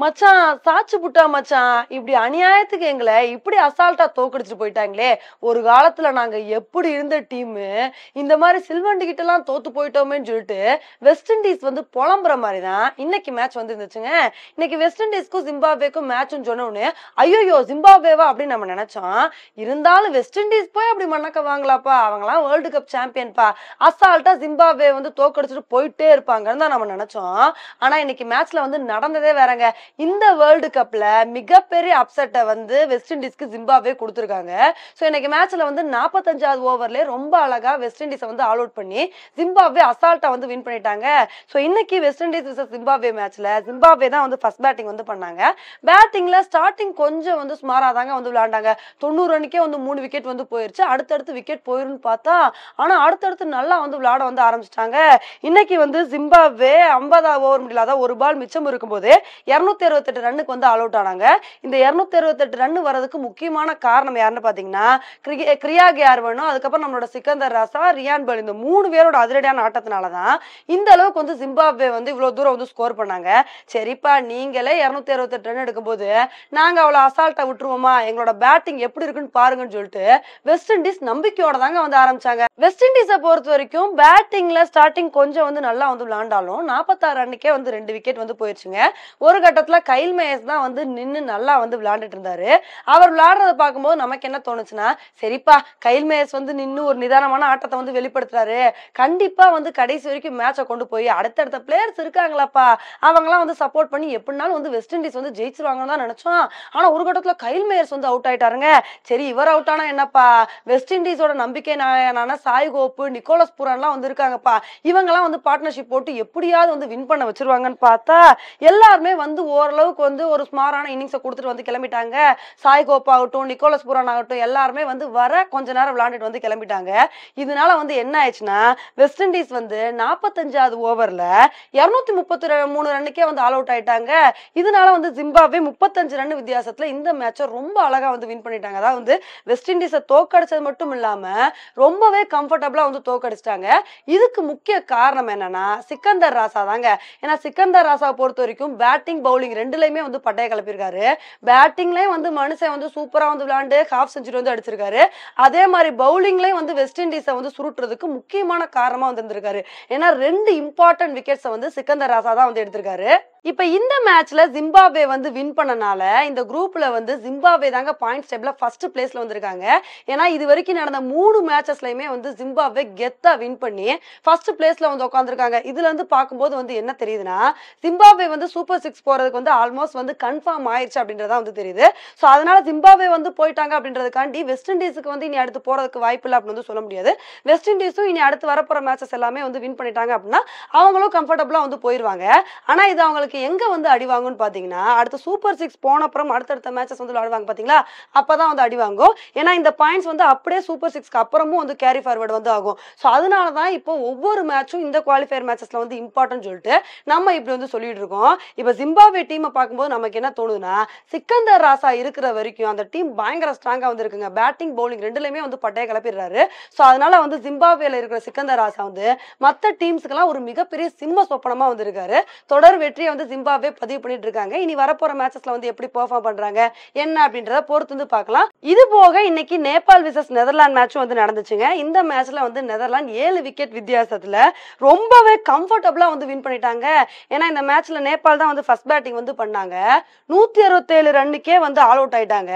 மச்சான் சாச்சு புட்டா மச்சான் இப்படி அநியாயத்துக்கு எங்களை இப்படி அசால்ட்டா தோக்கடிச்சு போயிட்டாங்களே ஒரு காலத்துல நாங்க எப்படி இருந்த டீமு இந்த மாதிரி சில்வண்டு கிட்ட எல்லாம் தோத்து போயிட்டோமேன்னு சொல்லிட்டு வெஸ்ட் இண்டீஸ் வந்து புலம்புற மாதிரி தான் இன்னைக்கு மேட்ச் வந்து இருந்துச்சுங்க இன்னைக்கு வெஸ்ட் இண்டீஸ்க்கும் ஜிம்பாப்வேக்கும் மேட்ச்னு சொன்னோன்னு ஐயோயோ ஜிம்பாப்வேவா அப்படின்னு நம்ம நினைச்சோம் இருந்தாலும் வெஸ்ட் இண்டீஸ் போய் அப்படி மண்ணக்க வாங்கலாப்பா எல்லாம் வேர்ல்டு கப் சாம்பியன்ப்பா அசால்ட்டா ஜிம்பாப்வே வந்து தோக்கடிச்சிட்டு போயிட்டே இருப்பாங்கன்னு தான் நம்ம நினைச்சோம் ஆனா இன்னைக்கு மேட்ச்ல வந்து நடந்ததே வேறங்க இந்த வேர்ல்டு கப்ல மிகப்பெரிய அப்செட்டை வந்து வெஸ்ட் இண்டீஸ்க்கு ஜிம்பாவே கொடுத்துருக்காங்க ஸோ இன்னைக்கு மேட்ச்ல வந்து நாற்பத்தஞ்சாவது ஓவர்லேயே ரொம்ப அழகா வெஸ்ட் இண்டீஸை வந்து ஆல் அவுட் பண்ணி ஜிம்பாவே அசால்ட்டா வந்து வின் பண்ணிட்டாங்க ஸோ இன்னைக்கு வெஸ்ட் இண்டீஸ் விசஸ் ஜிம்பாவே மேட்ச்ல ஜிம்பாவே தான் வந்து ஃபர்ஸ்ட் பேட்டிங் வந்து பண்ணாங்க பேட்டிங்ல ஸ்டார்டிங் கொஞ்சம் வந்து சுமாராக தாங்க வந்து விளையாண்டாங்க தொண்ணூறு ரனுக்கே வந்து மூணு விக்கெட் வந்து போயிருச்சு அடுத்தடுத்து விக்கெட் போயிருன்னு பார்த்தா ஆனால் அடுத்தடுத்து நல்லா வந்து விளையாட வந்து ஆரம்பிச்சிட்டாங்க இன்னைக்கு வந்து ஜிம்பாவே ஐம்பதாவது ஓவர் முடியலாத ஒரு பால் மிச்சம் இருக்கும்போது இரநூறு இரநூத்தி அறுபத்தெட்டு ரன்னுக்கு வந்து அவுட் ஆனாங்க இந்த இரநூத்தி அறுபத்தெட்டு ரன் வரதுக்கு முக்கியமான காரணம் யாருன்னு பார்த்தீங்கன்னா கிரியா வேணும் அதுக்கப்புறம் நம்மளோட சிக்கந்தர் ராசா ரியான் பல் இந்த மூணு பேரோட அதிரடியான ஆட்டத்தினால தான் இந்த அளவுக்கு வந்து ஜிம்பாப்வே வந்து இவ்வளோ தூரம் வந்து ஸ்கோர் பண்ணாங்க சரிப்பா நீங்களே இரநூத்தி அறுபத்தெட்டு ரன் எடுக்கும்போது நாங்க அவ்வளோ அசால்ட்டா விட்டுருவோமா எங்களோட பேட்டிங் எப்படி இருக்குன்னு பாருங்கன்னு சொல்லிட்டு வெஸ்ட் இண்டீஸ் நம்பிக்கையோட தாங்க வந்து ஆரம்பிச்சாங்க வெஸ்ட் இண்டீஸை பொறுத்த வரைக்கும் பேட்டிங்ல ஸ்டார்டிங் கொஞ்சம் வந்து நல்லா வந்து விளாண்டாலும் நாற்பத்தாறு ரன்னுக்கே வந்து ரெண்டு விக்கெட் வந்து போயிடுச்சுங்க ஒரு கட்ட கட்டத்தில் கைல் மேயஸ் தான் வந்து நின்று நல்லா வந்து விளையாண்டுட்டு இருந்தாரு அவர் விளையாடுறத பார்க்கும்போது நமக்கு என்ன தோணுச்சுன்னா சரிப்பா கைல் மேயஸ் வந்து நின்று ஒரு நிதானமான ஆட்டத்தை வந்து வெளிப்படுத்துறாரு கண்டிப்பாக வந்து கடைசி வரைக்கும் மேட்சை கொண்டு போய் அடுத்தடுத்த பிளேயர்ஸ் இருக்காங்களாப்பா அவங்களாம் வந்து சப்போர்ட் பண்ணி எப்படினாலும் வந்து வெஸ்ட் இண்டீஸ் வந்து ஜெயிச்சிருவாங்கன்னு தான் நினைச்சோம் ஆனால் ஒரு கட்டத்தில் கைல் மேயர்ஸ் வந்து அவுட் ஆயிட்டாருங்க சரி இவர் அவுட் ஆனால் என்னப்பா வெஸ்ட் இண்டீஸோட நம்பிக்கை நாயனான சாய் கோப்பு நிக்கோலஸ் புரான்லாம் வந்து இருக்காங்கப்பா இவங்கெல்லாம் வந்து பார்ட்னர்ஷிப் போட்டு எப்படியாவது வந்து வின் பண்ண வச்சிருவாங்கன்னு பார்த்தா எல்லாருமே வந்து ஓரளவுக்கு வந்து ஒரு ஸ்மாரான இன்னிங்ஸை கொடுத்துட்டு வந்து கிளம்பிட்டாங்க சாய் கோப் ஆகட்டும் நிக்கோலஸ் புரான் ஆகட்டும் எல்லாருமே வந்து வர கொஞ்ச நேரம் விளாண்டுட்டு வந்து கிளம்பிட்டாங்க இதனால வந்து என்ன ஆயிடுச்சுன்னா வெஸ்ட் இண்டீஸ் வந்து நாற்பத்தஞ்சாவது ஓவரில் இரநூத்தி முப்பத்தி மூணு ரன்னுக்கே வந்து ஆல் அவுட் ஆயிட்டாங்க இதனால வந்து ஜிம்பாவே முப்பத்தஞ்சு ரன் வித்தியாசத்தில் இந்த மேட்சை ரொம்ப அழகாக வந்து வின் பண்ணிட்டாங்க அதாவது வந்து வெஸ்ட் இண்டீஸை தோக்கடிச்சது மட்டும் இல்லாமல் ரொம்பவே கம்ஃபர்டபுளாக வந்து தோக்கடிச்சிட்டாங்க இதுக்கு முக்கிய காரணம் என்னன்னா சிக்கந்தர் ராசா தாங்க ஏன்னா சிக்கந்தர் ராசா பொறுத்த வரைக்கும் பேட்டிங் பவுலிங் பவுலிங் ரெண்டுலையுமே வந்து பட்டையை கிளப்பியிருக்காரு பேட்டிங்லையும் வந்து மனுஷன் வந்து சூப்பராக வந்து விளாண்டு ஹாஃப் செஞ்சுரி வந்து அடிச்சிருக்காரு அதே மாதிரி பவுலிங்லேயும் வந்து வெஸ்ட் இண்டீஸை வந்து சுருட்டுறதுக்கு முக்கியமான காரணமாக வந்து இருந்திருக்காரு ஏன்னா ரெண்டு இம்பார்ட்டன்ட் விக்கெட்ஸை வந்து சிக்கந்தர் ராசா தான் வந்து எடுத்திருக்காரு இப்ப இந்த மேட்ச்ல ஜிம்பாப்வே வந்து வின் பண்ணனால இந்த குரூப்ல வந்து ஜிம்பாப்வே தாங்க பாயிண்ட்ஸ் டேபிள்ல ஃபர்ஸ்ட் பிளேஸ்ல வந்திருக்காங்க ஏன்னா இது வரைக்கும் நடந்த மூணு மேட்சஸ்லயுமே வந்து ஜிம்பாப்வே கெத்தா வின் பண்ணி ஃபர்ஸ்ட் பிளேஸ்ல வந்து உட்காந்துருக்காங்க இதுல இருந்து பார்க்கும்போது வந்து என்ன தெரியுதுன்னா ஜிம்பாப்வே வந்து சூப்பர் சிக்ஸ் போறதுக்கு வந்து ஆல்மோஸ்ட் வந்து கன்ஃபார்ம் ஆயிடுச்சு அப்படின்றதா வந்து தெரியுது ஸோ அதனால ஜிம்பாப்வே வந்து போயிட்டாங்க அப்படின்றதுக்காண்டி வெஸ்ட் இண்டீஸுக்கு வந்து இனி அடுத்து போறதுக்கு வாய்ப்பு இல்லை அப்படின்னு வந்து சொல்ல முடியாது வெஸ்ட் இண்டீஸும் இனி அடுத்து வரப்போற மேட்சஸ் எல்லாமே வந்து வின் பண்ணிட்டாங்க அப்படின்னா அவங்களும் கம்ஃபர்டபுளா வந்து போயிருவாங்க ஆனா இது அவங்களுக்கு உங்களுக்கு எங்க வந்து அடி வாங்கும்னு பாத்தீங்கன்னா அடுத்த சூப்பர் சிக்ஸ் போன அப்புறம் அடுத்தடுத்த மேட்சஸ் வந்து விளையாடுவாங்க பாத்தீங்களா அப்பதான் வந்து அடி வாங்கும் ஏன்னா இந்த பாயிண்ட்ஸ் வந்து அப்படியே சூப்பர் சிக்ஸ்க்கு அப்புறமும் வந்து கேரி ஃபார்வர்டு வந்து ஆகும் ஸோ அதனாலதான் இப்போ ஒவ்வொரு மேட்சும் இந்த குவாலிஃபயர் மேட்சஸ்ல வந்து இம்பார்ட்டன் சொல்லிட்டு நம்ம இப்படி வந்து சொல்லிட்டு இருக்கோம் இப்போ ஜிம்பாவே டீமை பார்க்கும்போது நமக்கு என்ன தோணுதுன்னா சிக்கந்தர் ராசா இருக்கிற வரைக்கும் அந்த டீம் பயங்கர ஸ்ட்ராங்காக வந்து இருக்குங்க பேட்டிங் பவுலிங் ரெண்டுலயுமே வந்து பட்டையை கிளப்பிடுறாரு ஸோ அதனால வந்து ஜிம்பாவேல இருக்கிற சிக்கந்தர் ராசா வந்து மற்ற எல்லாம் ஒரு மிகப்பெரிய சிம்ம சொப்பனமா வந்திருக்காரு தொடர் வெற்றியை வந்து ஜிம்பாவே பதிவு பண்ணிட்டு இருக்காங்க இனி வரப்போற மேட்சஸ்ல வந்து எப்படி பெர்ஃபார்ம் பண்றாங்க என்ன அப்படின்றத பொறுத்து வந்து பார்க்கலாம் இது போக இன்னைக்கு நேபாள் விசஸ் நெதர்லாந்து மேட்சும் வந்து நடந்துச்சுங்க இந்த மேட்ச்ல வந்து நெதர்லாந்து ஏழு விக்கெட் வித்தியாசத்துல ரொம்பவே கம்ஃபர்டபுளா வந்து வின் பண்ணிட்டாங்க ஏன்னா இந்த மேட்ச்ல நேபாள் தான் வந்து ஃபர்ஸ்ட் பேட்டிங் வந்து பண்ணாங்க நூத்தி அறுபத்தேழு ரன்னுக்கே வந்து ஆல் அவுட் ஆயிட்டாங்க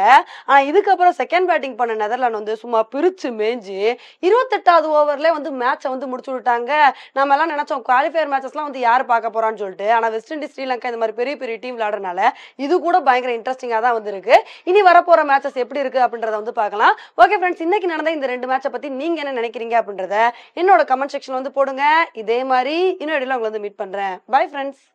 ஆனா இதுக்கப்புறம் செகண்ட் பேட்டிங் பண்ண நெதர்லாந்து வந்து சும்மா பிரிச்சு மேஞ்சு இருபத்தெட்டாவது ஓவர்ல வந்து மேட்சை வந்து முடிச்சு விட்டாங்க நம்ம எல்லாம் நினைச்சோம் குவாலிஃபயர் மேட்சஸ்லாம் வந்து யார் பார்க்க போறான்னு சொல்லிட்டு ஆனா வெஸ்ட் இண்டீஸ் ஸ்ரீலங்கா இந்த மாதிரி பெரிய பெரிய டீம் விளையாடுறனால இது கூட பயங்கர இன்ட்ரெஸ்டிங்காக தான் வந்துருக்கு இனி வரப்போகிற மேட்சஸ் எப்படி இருக்குது அப்படின்றத வந்து பார்க்கலாம் ஓகே ஃப்ரெண்ட்ஸ் இன்னைக்கு நடந்த இந்த ரெண்டு மேட்சை பற்றி நீங்கள் என்ன நினைக்கிறீங்க அப்படின்றத என்னோட கமெண்ட் செக்ஷன் வந்து போடுங்க இதே மாதிரி இன்னொரு இடையில உங்களை வந்து மீட் பண்ணுறேன் பை ஃப்ரெண்ட்ஸ்